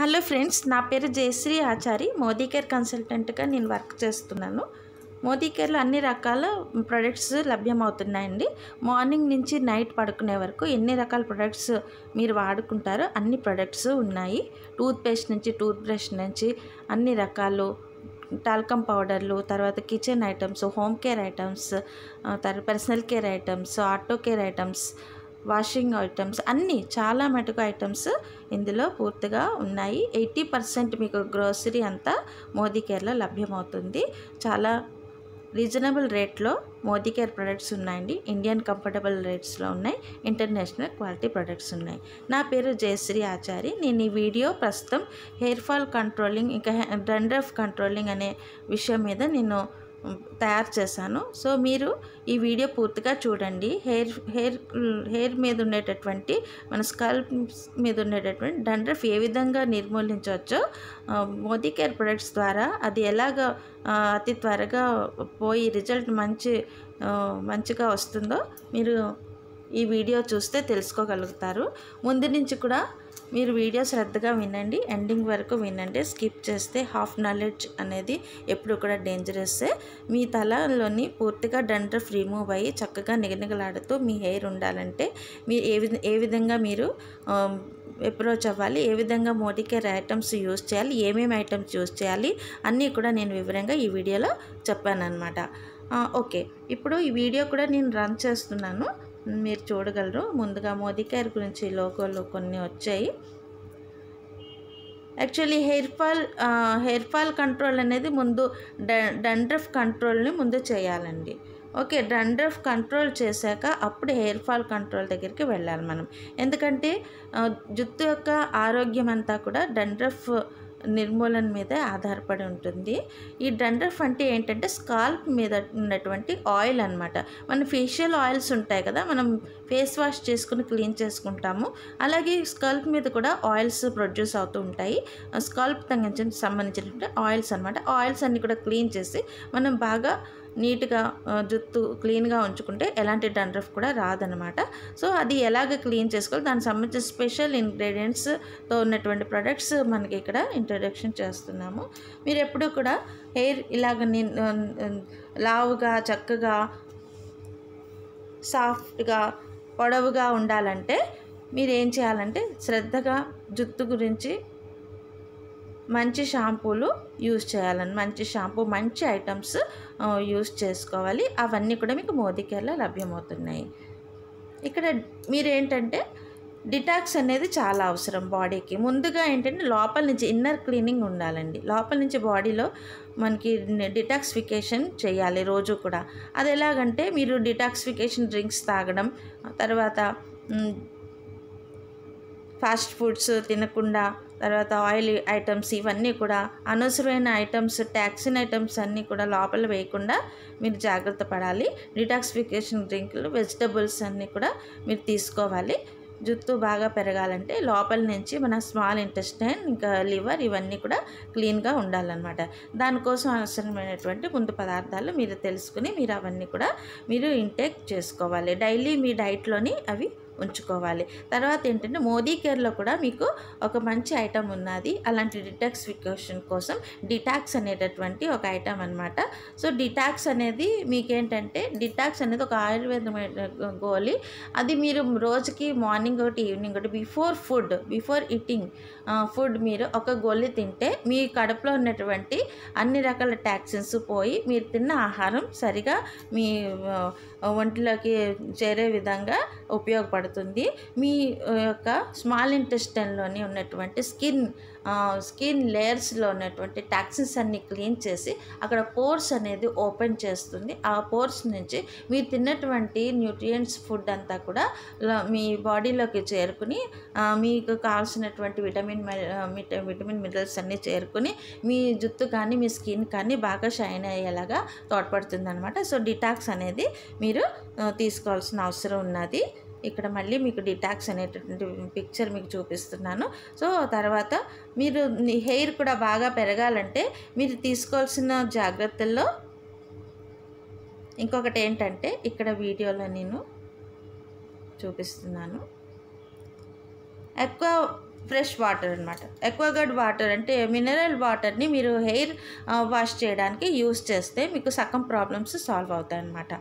hello friends నా పేరు Jayashree Achari Modi care కన్సల్టెంట్గా నేను వర్క్ చేస్తున్నాను మోదీ కేర్లో అన్ని రకాల ప్రొడక్ట్స్ లభ్యమవుతున్నాయండి మార్నింగ్ నుంచి నైట్ పడుకునే వరకు ఎన్ని రకాల ప్రొడక్ట్స్ మీరు వాడుకుంటారో అన్ని ప్రొడక్ట్స్ ఉన్నాయి టూత్ పేస్ట్ నుంచి టూత్ బ్రష్ నుంచి అన్ని రకాలు టాల్కమ్ పౌడర్లు తర్వాత kitchen items home care items తర్వాత personal care items auto care items washing items అన్నీ చాలా మటుకు ఐటమ్స్ ఇందులో పూర్తిగా ఉన్నాయి ఎయిటీ పర్సెంట్ మీకు గ్రోసరీ అంతా మోదీ కేర్లో లభ్యమవుతుంది చాలా రీజనబుల్ రేట్లో మోదీ కేర్ ప్రొడక్ట్స్ ఉన్నాయండి ఇండియన్ కంఫర్టబుల్ రేట్స్లో ఉన్నాయి ఇంటర్నేషనల్ క్వాలిటీ ప్రొడక్ట్స్ ఉన్నాయి నా పేరు జయశ్రీ ఆచారి నేను ఈ వీడియో ప్రస్తుతం హెయిర్ ఫాల్ కంట్రోలింగ్ ఇంకా డండ్రఫ్ కంట్రోలింగ్ అనే విషయం మీద నేను తయారు చేశాను సో మీరు ఈ వీడియో పూర్తిగా చూడండి హెయిర్ హెయిర్ హెయిర్ మీద ఉండేటటువంటి మన స్కల్ప్ మీద ఉండేటటువంటి డండ్రఫ్ ఏ విధంగా నిర్మూలించవచ్చో మోదీ కేర్ ప్రొడక్ట్స్ ద్వారా అది ఎలాగ అతి త్వరగా పోయి రిజల్ట్ మంచి మంచిగా వస్తుందో మీరు ఈ వీడియో చూస్తే తెలుసుకోగలుగుతారు ముందు నుంచి కూడా మీరు వీడియో శ్రద్ధగా వినండి ఎండింగ్ వరకు వినండి స్కిప్ చేస్తే హాఫ్ నాలెడ్జ్ అనేది ఎప్పుడు కూడా డేంజరస్ మీ తలలోని పూర్తిగా ఫ్రీ రిమూవ్ అయ్యి చక్కగా నిగనిగలాడుతూ మీ హెయిర్ ఉండాలంటే మీరు ఏ ఏ విధంగా మీరు అప్రోచ్ అవ్వాలి ఏ విధంగా మోడీ కేర్ ఐటమ్స్ యూస్ చేయాలి ఏమేమి ఐటమ్స్ యూస్ చేయాలి అన్నీ కూడా నేను వివరంగా ఈ వీడియోలో చెప్పాను అనమాట ఓకే ఇప్పుడు ఈ వీడియో కూడా నేను రన్ చేస్తున్నాను మీరు చూడగలరు ముందుగా మోదీ కేర్ గురించి లోగోలు కొన్ని వచ్చాయి actually hair fall hair fall control అనేది ముందు డండ్రఫ్ కంట్రోల్ని ముందు చేయాలండి ఓకే డండ్రఫ్ కంట్రోల్ చేశాక అప్పుడు హెయిర్ ఫాల్ కంట్రోల్ దగ్గరికి వెళ్ళాలి మనం ఎందుకంటే జుత్తు యొక్క ఆరోగ్యం అంతా కూడా డండ్రఫ్ నిర్మూలన మీదే ఆధారపడి ఉంటుంది ఈ డండ్రఫ్ అంటే ఏంటంటే స్కాల్ప్ మీద ఉన్నటువంటి ఆయిల్ అనమాట మన ఫేషియల్ ఆయిల్స్ ఉంటాయి కదా మనం ఫేస్ వాష్ చేసుకుని క్లీన్ చేసుకుంటాము అలాగే స్కాల్ప్ మీద కూడా ఆయిల్స్ ప్రొడ్యూస్ అవుతూ ఉంటాయి స్కాల్ప్ తగ్గించిన సంబంధించినటువంటి ఆయిల్స్ అనమాట ఆయిల్స్ అన్నీ కూడా క్లీన్ చేసి మనం బాగా నీట్గా జుత్తు క్లీన్గా ఉంచుకుంటే ఎలాంటి డండ్రఫ్ కూడా రాదనమాట సో అది ఎలాగ క్లీన్ చేసుకోవాలి దానికి సంబంధించిన స్పెషల్ ఇంగ్రీడియంట్స్తో ఉన్నటువంటి ప్రొడక్ట్స్ మనకి ఇక్కడ ఇంట్రడక్షన్ చేస్తున్నాము మీరు ఎప్పుడూ కూడా హెయిర్ ఇలాగ లావుగా చక్కగా సాఫ్ట్గా పొడవుగా ఉండాలంటే మీరు ఏం చేయాలంటే శ్రద్ధగా జుత్తు గురించి మంచి షాంపూలు యూజ్ చేయాలని మంచి షాంపూ మంచి ఐటమ్స్ యూజ్ చేసుకోవాలి అవన్నీ కూడా మీకు కేర్లో లభ్యమవుతున్నాయి ఇక్కడ మీరేంటంటే డిటాక్స్ అనేది చాలా అవసరం బాడీకి ముందుగా ఏంటంటే లోపల నుంచి ఇన్నర్ క్లీనింగ్ ఉండాలండి లోపల నుంచి బాడీలో మనకి డిటాక్సిఫికేషన్ చేయాలి రోజు కూడా అది ఎలాగంటే మీరు డిటాక్సిఫికేషన్ డ్రింక్స్ తాగడం తర్వాత ఫాస్ట్ ఫుడ్స్ తినకుండా తర్వాత ఆయిల్ ఐటమ్స్ ఇవన్నీ కూడా అనవసరమైన ఐటమ్స్ ట్యాక్సిన్ ఐటమ్స్ అన్నీ కూడా లోపల వేయకుండా మీరు జాగ్రత్త పడాలి డిటాక్సిఫికేషన్ డ్రింకులు వెజిటబుల్స్ అన్నీ కూడా మీరు తీసుకోవాలి జుత్తు బాగా పెరగాలంటే లోపల నుంచి మన స్మాల్ ఇంటెస్టైన్ ఇంకా లివర్ ఇవన్నీ కూడా క్లీన్గా ఉండాలన్నమాట దానికోసం అవసరమైనటువంటి ముందు పదార్థాలు మీరు తెలుసుకుని మీరు అవన్నీ కూడా మీరు ఇంటేక్ చేసుకోవాలి డైలీ మీ డైట్లోని అవి ఉంచుకోవాలి తర్వాత ఏంటంటే మోదీ కేర్లో కూడా మీకు ఒక మంచి ఐటమ్ ఉన్నది అలాంటి డిటాక్స్ వికేషన్ కోసం డిటాక్స్ అనేటటువంటి ఒక ఐటమ్ అనమాట సో డిటాక్స్ అనేది మీకేంటంటే డిటాక్స్ అనేది ఒక ఆయుర్వేదమైన గోళీ అది మీరు రోజుకి మార్నింగ్ ఒకటి ఈవినింగ్ ఒకటి before food before eating food మీరు ఒక గోళీ తింటే మీ కడుపులో ఉన్నటువంటి అన్ని రకాల ట్యాక్సిన్స్ పోయి మీరు తిన్న ఆహారం సరిగా మీ వంటలకి చేరే విధంగా ఉపయోగపడుతుంది మీ యొక్క స్మాల్ ఇంటెస్టైన్లోని ఉన్నటువంటి స్కిన్ స్కిన్ లేయర్స్లో ఉన్నటువంటి టాక్సిన్స్ అన్ని క్లీన్ చేసి అక్కడ పోర్స్ అనేది ఓపెన్ చేస్తుంది ఆ పోర్స్ నుంచి మీరు తిన్నటువంటి న్యూట్రియంట్స్ ఫుడ్ అంతా కూడా మీ బాడీలోకి చేరుకుని మీకు కావాల్సినటువంటి విటమిన్ విటమిన్ మినరల్స్ అన్నీ చేరుకుని మీ జుత్తు కానీ మీ స్కిన్ కానీ బాగా షైన్ అయ్యేలాగా తోడ్పడుతుంది అనమాట సో డిటాక్స్ అనేది మీరు తీసుకోవాల్సిన అవసరం ఉన్నది ఇక్కడ మళ్ళీ మీకు డిటాక్స్ అనేటటువంటి పిక్చర్ మీకు చూపిస్తున్నాను సో తర్వాత మీరు హెయిర్ కూడా బాగా పెరగాలంటే మీరు తీసుకోవాల్సిన జాగ్రత్తల్లో ఇంకొకటి ఏంటంటే ఇక్కడ వీడియోలో నేను చూపిస్తున్నాను ఎక్కువ ఫ్రెష్ వాటర్ అనమాట ఎక్వాగర్డ్ వాటర్ అంటే మినరల్ వాటర్ని మీరు హెయిర్ వాష్ చేయడానికి యూస్ చేస్తే మీకు సగం ప్రాబ్లమ్స్ సాల్వ్ అవుతాయి అనమాట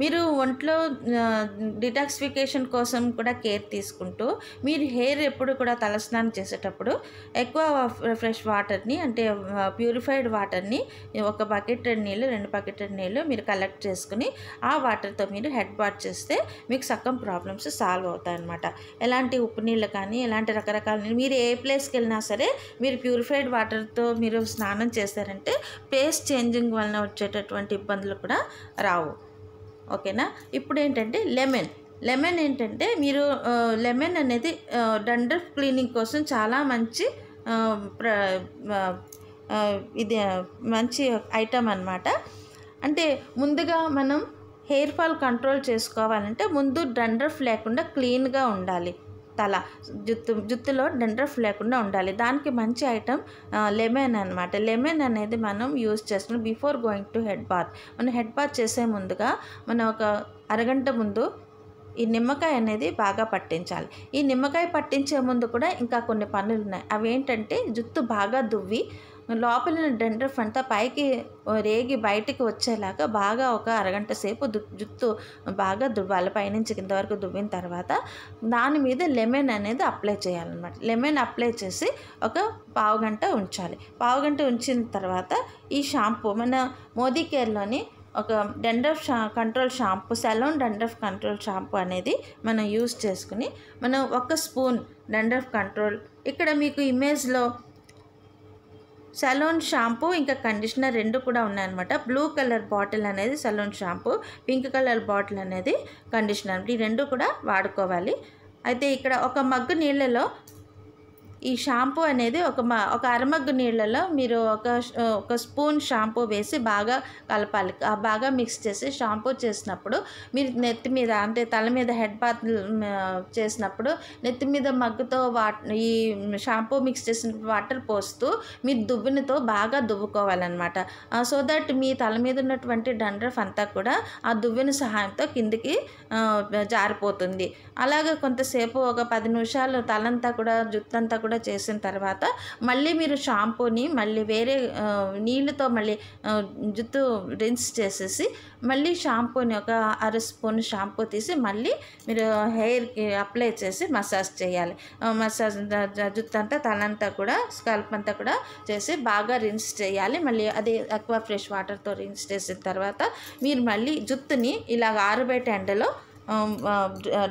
మీరు ఒంట్లో డిటాక్సిఫికేషన్ కోసం కూడా కేర్ తీసుకుంటూ మీరు హెయిర్ ఎప్పుడు కూడా తలస్నానం చేసేటప్పుడు ఎక్కువ ఫ్రెష్ వాటర్ని అంటే ప్యూరిఫైడ్ వాటర్ని ఒక బకెట్ రెండు నీళ్ళు రెండు బకెట్ రెండు నీళ్ళు మీరు కలెక్ట్ చేసుకుని ఆ వాటర్తో మీరు హెడ్ బాత్ చేస్తే మీకు సగం ప్రాబ్లమ్స్ సాల్వ్ అవుతాయి అనమాట ఎలాంటి ఉప్పు నీళ్ళు కానీ ఎలాంటి రకరకాల మీరు ఏ ప్లేస్కి వెళ్ళినా సరే మీరు ప్యూరిఫైడ్ వాటర్తో మీరు స్నానం చేశారంటే ప్లేస్ చేంజింగ్ వలన వచ్చేటటువంటి ఇబ్బందులు కూడా రావు ఓకేనా ఇప్పుడు ఏంటంటే లెమన్ లెమన్ ఏంటంటే మీరు లెమన్ అనేది డండ్రఫ్ క్లీనింగ్ కోసం చాలా మంచి ఇది మంచి ఐటమ్ అనమాట అంటే ముందుగా మనం హెయిర్ ఫాల్ కంట్రోల్ చేసుకోవాలంటే ముందు డండ్రఫ్ లేకుండా క్లీన్గా ఉండాలి తల జుత్తు జుత్తులో డెండ్రఫ్ లేకుండా ఉండాలి దానికి మంచి ఐటమ్ లెమన్ అనమాట లెమన్ అనేది మనం యూజ్ చేస్తున్నాం before going to head bath మనం హెడ్ బాత్ చేసే ముందుగా మనం ఒక అరగంట ముందు ఈ నిమ్మకాయ అనేది బాగా పట్టించాలి ఈ నిమ్మకాయ పట్టించే ముందు కూడా ఇంకా కొన్ని పనులు ఉన్నాయి అవి ఏంటంటే జుత్తు బాగా దువ్వి లోపల డెండ్రఫ్ అంతా పైకి రేగి బయటికి వచ్చేలాగా బాగా ఒక అరగంట సేపు జుత్తు బాగా దువ్వాలి పైనుంచి కింద వరకు దువ్విన తర్వాత దాని మీద లెమన్ అనేది అప్లై చేయాలన్నమాట లెమన్ అప్లై చేసి ఒక పావు గంట ఉంచాలి పావు గంట ఉంచిన తర్వాత ఈ షాంపూ మన మోదీ కేర్లోని ఒక డెండ్రఫ్ షా control shampoo salon dandruff control shampoo అనేది మనం యూజ్ చేసుకుని మనం ఒక స్పూన్ డెండ్రఫ్ కంట్రోల్ ఇక్కడ మీకు ఇమేజ్లో సలోన్ షాంపూ ఇంకా కండిషనర్ రెండు కూడా ఉన్నాయన్నమాట బ్లూ కలర్ బాటిల్ అనేది salon shampoo pink colour bottle అనేది కండిషనర్ ఈ రెండు కూడా వాడుకోవాలి అయితే ఇక్కడ ఒక మగ్గు నీళ్ళలో ఈ షాంపూ అనేది ఒక మా ఒక అరమగ్గు నీళ్ళలో మీరు ఒక ఒక స్పూన్ షాంపూ వేసి బాగా కలపాలి బాగా మిక్స్ చేసి షాంపూ చేసినప్పుడు మీరు నెత్తి మీద అంటే తల మీద హెడ్ బాత్ చేసినప్పుడు నెత్తి మీద మగ్గుతో వాట్ ఈ షాంపూ మిక్స్ చేసిన వాటర్ పోస్తూ మీరు దువ్వునితో బాగా దువ్వుకోవాలన్నమాట సో దట్ మీ తల మీద ఉన్నటువంటి డండ్రఫ్ అంతా కూడా ఆ దువ్విని సహాయంతో కిందికి జారిపోతుంది అలాగే కొంతసేపు ఒక పది నిమిషాలు తలంతా కూడా జుత్తంతా కూడా కూడా చేసిన తర్వాత మళ్ళీ మీరు షాంపూని మళ్ళీ వేరే నీళ్ళతో మళ్ళీ జుత్తు రిన్స్ చేసేసి మళ్ళీ షాంపూని ఒక అర స్పూన్ షాంపూ తీసి మళ్ళీ మీరు హెయిర్కి అప్లై చేసి మసాజ్ చేయాలి మసాజ్ జుత్తు అంతా తలంతా కూడా స్కల్ప్ అంతా కూడా చేసి బాగా రిన్స్ చేయాలి మళ్ళీ అదే అక్వా ఫ్రెష్ వాటర్తో రిన్స్ చేసిన తర్వాత మీరు మళ్ళీ జుత్తుని ఇలాగ ఆరబెట్టే ఎండలో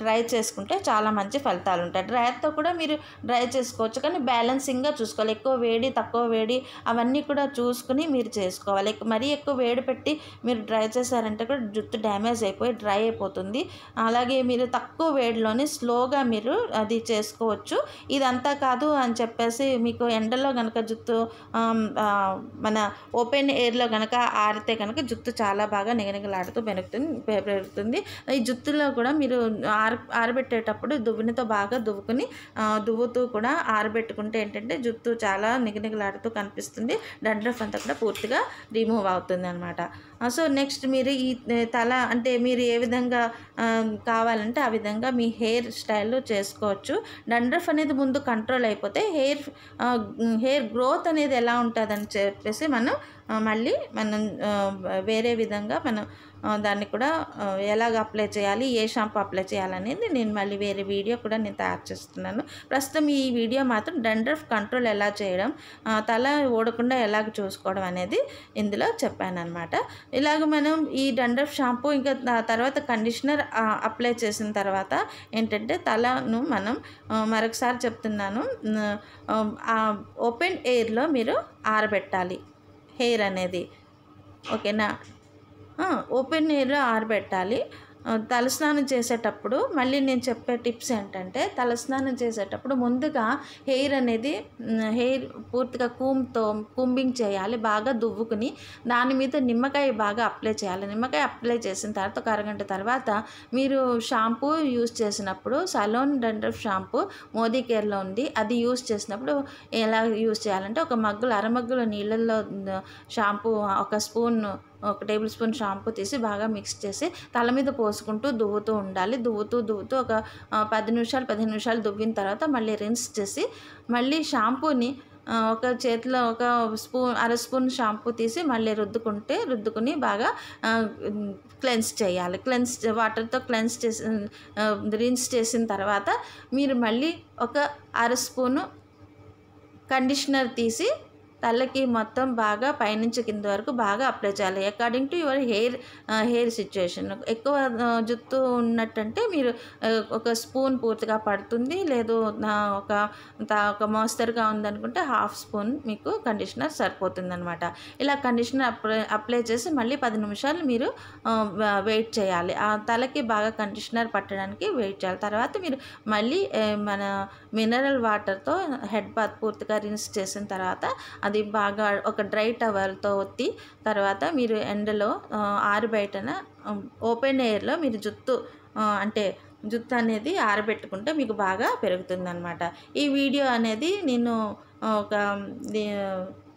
డ్రై చేసుకుంటే చాలా మంచి ఫలితాలు ఉంటాయి డ్రైయర్తో కూడా మీరు డ్రై చేసుకోవచ్చు కానీ బ్యాలెన్సింగ్గా చూసుకోవాలి ఎక్కువ వేడి తక్కువ వేడి అవన్నీ కూడా చూసుకుని మీరు చేసుకోవాలి మరీ ఎక్కువ వేడి పెట్టి మీరు డ్రై చేశారంటే కూడా జుట్టు డ్యామేజ్ అయిపోయి డ్రై అయిపోతుంది అలాగే మీరు తక్కువ వేడిలోనే స్లోగా మీరు అది చేసుకోవచ్చు ఇదంతా కాదు అని చెప్పేసి మీకు ఎండలో కనుక జుట్టు మన ఓపెన్ ఎయిర్లో కనుక ఆరితే కనుక జుట్టు చాలా బాగా నిగనిగలాడుతూ పెరుగుతుంది పెరుగుతుంది ఈ జుట్టులో దువ్వెనలో కూడా మీరు ఆర ఆరబెట్టేటప్పుడు దువ్వెనతో బాగా దువ్వుకుని దువ్వుతూ కూడా ఆరబెట్టుకుంటే ఏంటంటే జుట్టు చాలా నిగనిగలాడుతూ కనిపిస్తుంది డండ్రఫ్ అంతా కూడా పూర్తిగా రిమూవ్ అవుతుంది అనమాట సో నెక్స్ట్ మీరు ఈ తల అంటే మీరు ఏ విధంగా కావాలంటే ఆ విధంగా మీ హెయిర్ స్టైల్ చేసుకోవచ్చు డండ్రఫ్ అనేది ముందు కంట్రోల్ అయిపోతే హెయిర్ హెయిర్ గ్రోత్ అనేది ఎలా ఉంటుందని చెప్పేసి మనం మళ్ళీ మనం వేరే విధంగా మనం దాన్ని కూడా ఎలాగ అప్లై చేయాలి ఏ షాంపూ అప్లై చేయాలనేది నేను మళ్ళీ వేరే వీడియో కూడా నేను తయారు చేస్తున్నాను ప్రస్తుతం ఈ వీడియో మాత్రం డండ్రఫ్ కంట్రోల్ ఎలా చేయడం తల ఓడకుండా ఎలాగ చూసుకోవడం అనేది ఇందులో చెప్పాను అనమాట ఇలాగ మనం ఈ డండ్రఫ్ షాంపూ ఇంకా తర్వాత కండిషనర్ అప్లై చేసిన తర్వాత ఏంటంటే తలను మనం మరొకసారి చెప్తున్నాను ఓపెన్ ఎయిర్లో మీరు ఆరబెట్టాలి హెయిర్ అనేది ఓకేనా ఓపెన్ ఎయిర్లో ఆరబెట్టాలి తలస్నానం చేసేటప్పుడు మళ్ళీ నేను చెప్పే టిప్స్ ఏంటంటే తలస్నానం చేసేటప్పుడు ముందుగా హెయిర్ అనేది హెయిర్ పూర్తిగా కూమ్తో కూంబింగ్ చేయాలి బాగా దువ్వుకుని దాని మీద నిమ్మకాయ బాగా అప్లై చేయాలి నిమ్మకాయ అప్లై చేసిన తర్వాత ఒక అరగంట తర్వాత మీరు షాంపూ యూజ్ చేసినప్పుడు సలోన్ డండ్రఫ్ షాంపూ మోదీ కేర్లో ఉంది అది యూజ్ చేసినప్పుడు ఎలా యూజ్ చేయాలంటే ఒక మగ్గులు అరమగ్గులు నీళ్ళల్లో షాంపూ ఒక స్పూన్ ఒక టేబుల్ స్పూన్ షాంపూ తీసి బాగా మిక్స్ చేసి తల మీద పోసుకుంటూ దువ్వుతూ ఉండాలి దువ్వుతూ దువ్వుతూ ఒక పది నిమిషాలు పదిహేను నిమిషాలు దువ్విన తర్వాత మళ్ళీ రిన్స్ చేసి మళ్ళీ షాంపూని ఒక చేతిలో ఒక స్పూన్ అర స్పూన్ షాంపూ తీసి మళ్ళీ రుద్దుకుంటే రుద్దుకుని బాగా క్లెన్స్ చేయాలి క్లెన్స్ వాటర్తో క్లెన్స్ చేసి రిన్స్ చేసిన తర్వాత మీరు మళ్ళీ ఒక అర స్పూను కండిషనర్ తీసి తలకి మొత్తం బాగా పైనుంచి కింద వరకు బాగా అప్లై చేయాలి according to your hair hair situation ఎక్కువ uh, జుత్తు ఉన్నట్టంటే మీరు uh, ఒక స్పూన్ పూర్తిగా పడుతుంది లేదు ఒక ఒక మోస్తరుగా ఉందనుకుంటే హాఫ్ స్పూన్ మీకు కండిషనర్ సరిపోతుంది అనమాట ఇలా కండిషనర్ అప్లై అప్లై చేసి మళ్ళీ పది నిమిషాలు మీరు uh, వెయిట్ చేయాలి ఆ తలకి బాగా కండిషనర్ పట్టడానికి వెయిట్ చేయాలి తర్వాత మీరు మళ్ళీ మన మినరల్ వాటర్తో హెడ్ బాత్ పూర్తిగా రిన్స్ చేసిన తర్వాత అది బాగా ఒక డ్రై టవల్తో ఒత్తి తర్వాత మీరు ఎండలో ఆరుబయటన ఓపెన్ ఎయిర్లో మీరు జుత్తు అంటే జుత్తు అనేది ఆరబెట్టుకుంటే మీకు బాగా పెరుగుతుందనమాట ఈ వీడియో అనేది నేను ఒక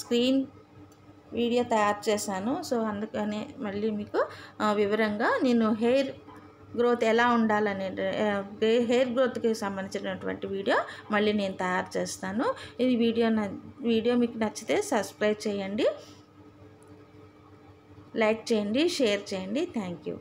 స్క్రీన్ వీడియో తయారు చేశాను సో అందుకనే మళ్ళీ మీకు వివరంగా నేను హెయిర్ గ్రోత్ ఎలా ఉండాలనే హెయిర్ గ్రోత్కి సంబంధించినటువంటి వీడియో మళ్ళీ నేను తయారు చేస్తాను ఇది వీడియో వీడియో మీకు నచ్చితే సబ్స్క్రైబ్ చేయండి లైక్ చేయండి షేర్ చేయండి థ్యాంక్ యూ